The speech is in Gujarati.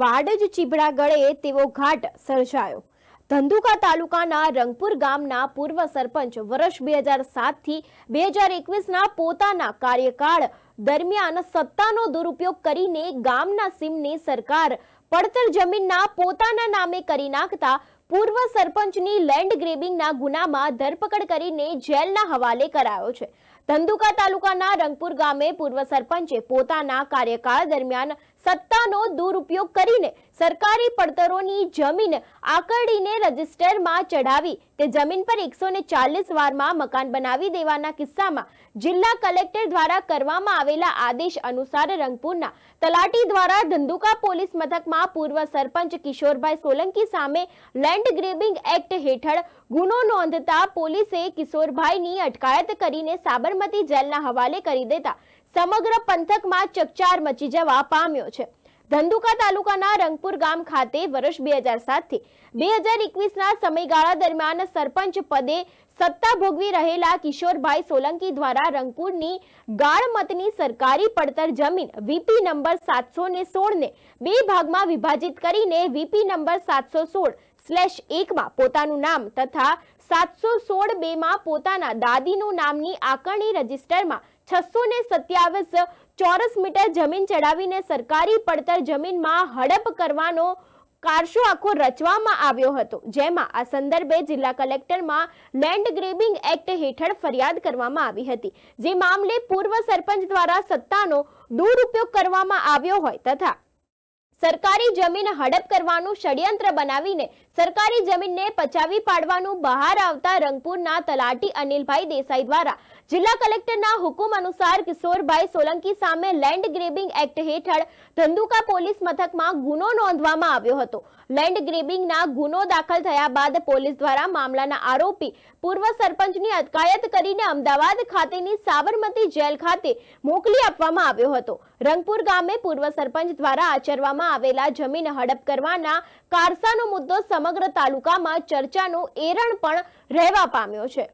વાડજ ચીભડા ગળે તેવો ઘાટ સર્જાયો ધંધુકા તાલુકાના રંગપુર ગામના પૂર્વ સરપંચ વર્ષ બે હજાર સાતથી બે હજાર એકવીસના પોતાના કાર્યકાળ દરમિયાન સત્તાનો દુરુપયોગ કરીને ગામના સીમને સરકાર પડતર જમીનના પોતાના નામે કરી નાખતા પૂર્વ સરપંચની લેન્ડ ગ્રેબિંગના ગુનામાં ધરપકડ કરીને જેલના હવાલે કરાયો છે ધંધુકા તાલુકાના રંગપુર ગામે પૂર્વ સરપંચે પોતાના કાર્યકાળ દરમિયાન સત્તાનો દુરુપયોગ કરીને સરકારી પડતરોની જમીન આકડીને રજિસ્ટરમાં ચઢાવી તે જમીન પર એકસો વારમાં મકાન બનાવી દેવાના કિસ્સામાં જિલ્લા કલેક્ટર દ્વારા કરવામાં આવેલા આદેશ અનુસાર રંગપુરના તલાટી દ્વારા ધંધુકા પોલીસ મથકમાં પૂર્વ સરપંચ કિશોરભાઈ સોલંકી સામે લેન્ડ ગ્રેબિંગ એક્ટ હેઠળ ગુનો નોંધતા પોલીસે કિશોરભાઈની અટકાયત કરીને સાબરમતી જેલના હવાલે કરી દેતા સમગ્ર પંથકમાં ચકચાર મચી જવા પામ્યો છે ધંધુકા તાલુકાના રંગપુર ગામ ખાતે વર્ષ બે હજાર સાતથી બે હજાર એકવીસના સમયગાળા દરમિયાન સરપંચ પદે સત્તા ભોગવી રહેલા કિશોરભાઈ સોલંકી દ્વારા રંગપુરની ગાળમતની સરકારી પડતર જમીન વીપી નંબર સાતસો ને સોળને બે ભાગમાં વિભાજિત કરીને વીપી નંબર સાતસો સોળ સ્લેશ એકમાં પોતાનું નામ તથા સાતસો સોળ બેમાં પોતાના દાદીનું નામની આકારણી રજિસ્ટરમાં છસો ને સત્યાવીસ ચોરસ મીટર જમીન ચડાવીને સરકારી પડતર જમીનમાં હડપ કરવાનો કારશો આખો રચવામાં આવ્યો હતો જેમાં આ સંદર્ભે જિલ્લા કલેક્ટરમાં લેન્ડ ગ્રેબિંગ એક્ટ હેઠળ ફરિયાદ કરવામાં આવી હતી જે મામલે પૂર્વ સરપંચ દ્વારા સત્તાનો દુરુપયોગ કરવામાં આવ્યો હોય તથા સરકારી જમીન હડપ કરવાનો ષડયંત્ર બનાવીને સરકારી જમીનને પચાવી પાડવાનો બહાર આવતા રંગપુરના તલાટી અનિલભાઈ દેસાઈ દ્વારા જિલ્લા કલેક્ટરના હુકમ અનુસાર કિશોરભાઈ સોલંકી સામે લેન્ડ ગ્રીબિંગ એક્ટ હેઠળ ધндуકા પોલીસ મથકમાં ગુનો નોંધીવામાં આવ્યો હતો લેન્ડ ગ્રીબિંગના ગુનો दाखल થયા બાદ પોલીસ દ્વારા મામલાના આરોપી પૂર્વ સરપંચની અટકાયત કરીને અમદાવાદ ખાતેની સાબરમતી જેલ ખાતે મોકલી આપવામાં આવ્યો હતો રંગપુર ગામમાં પૂર્વ સરપંચ દ્વારા આચરવામાં આવેલા જમીન હડપ કરવાના કારસાનો મુદ્દો સમગ્ર તાલુકામાં ચર્ચાનું એરણ પણ રહેવા પામ્યો છે